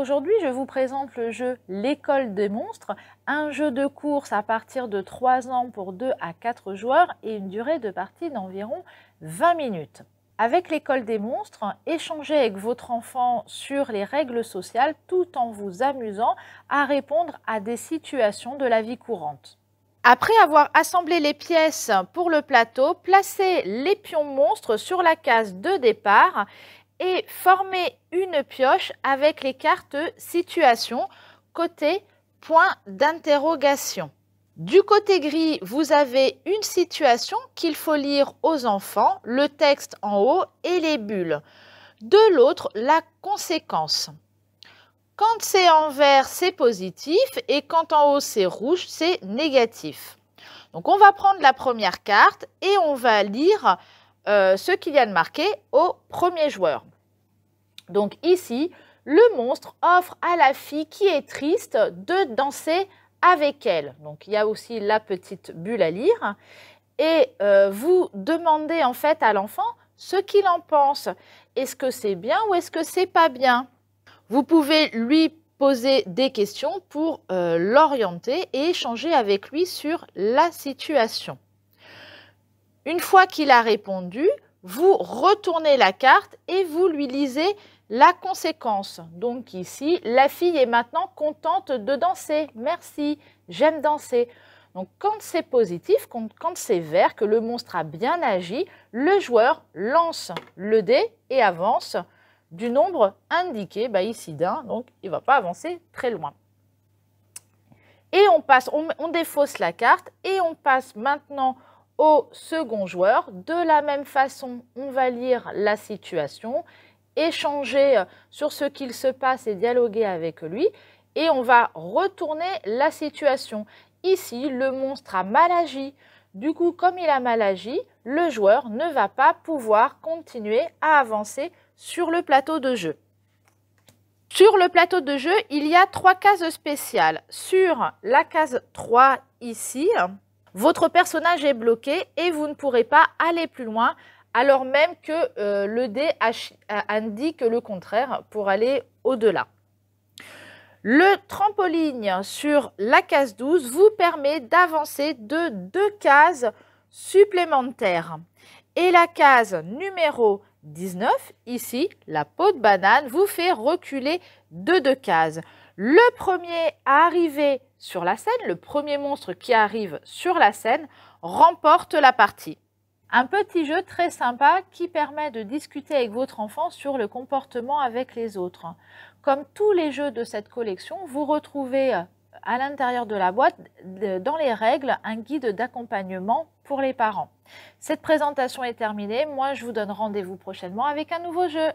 Aujourd'hui, je vous présente le jeu L'école des monstres, un jeu de course à partir de 3 ans pour 2 à 4 joueurs et une durée de partie d'environ 20 minutes. Avec l'école des monstres, échangez avec votre enfant sur les règles sociales tout en vous amusant à répondre à des situations de la vie courante. Après avoir assemblé les pièces pour le plateau, placez les pions monstres sur la case de départ et former une pioche avec les cartes situation côté point d'interrogation. Du côté gris, vous avez une situation qu'il faut lire aux enfants, le texte en haut et les bulles. De l'autre, la conséquence. Quand c'est en vert, c'est positif et quand en haut, c'est rouge, c'est négatif. Donc on va prendre la première carte et on va lire euh, ce qu'il y a de marqué au premier joueur. Donc ici, le monstre offre à la fille qui est triste de danser avec elle. Donc il y a aussi la petite bulle à lire. Et euh, vous demandez en fait à l'enfant ce qu'il en pense. Est-ce que c'est bien ou est-ce que c'est pas bien Vous pouvez lui poser des questions pour euh, l'orienter et échanger avec lui sur la situation. Une fois qu'il a répondu, vous retournez la carte et vous lui lisez la conséquence, donc ici, la fille est maintenant contente de danser. Merci, j'aime danser. Donc quand c'est positif, quand, c'est vert, que le monstre a bien agi, le joueur lance le dé et avance du nombre indiqué, bah, ici d'un, donc il ne va pas avancer très loin. Et on passe, on, défausse la carte et on passe maintenant au second joueur. De la même façon, on va lire la situation échanger euh, sur ce qu'il se passe et dialoguer avec lui. Et on va retourner la situation. Ici, le monstre a mal agi. Du coup, comme il a mal agi, le joueur ne va pas pouvoir continuer à avancer sur le plateau de jeu. Sur le plateau de jeu, il y a trois cases spéciales. Sur la case 3 ici, votre personnage est bloqué et vous ne pourrez pas aller plus loin alors même que euh, le dé euh, indique le contraire pour aller au-delà. Le trampoline sur la case 12 vous permet d'avancer de deux cases supplémentaires. Et la case numéro 19, ici, la peau de banane, vous fait reculer de deux cases. Le premier à arriver sur la scène, le premier monstre qui arrive sur la scène, remporte la partie. Un petit jeu très sympa qui permet de discuter avec votre enfant sur le comportement avec les autres. Comme tous les jeux de cette collection, vous retrouvez euh, à l'intérieur de la boîte, euh, dans les règles, un guide d'accompagnement pour les parents. Cette présentation est terminée. Moi, je vous donne rendez-vous prochainement avec un nouveau jeu.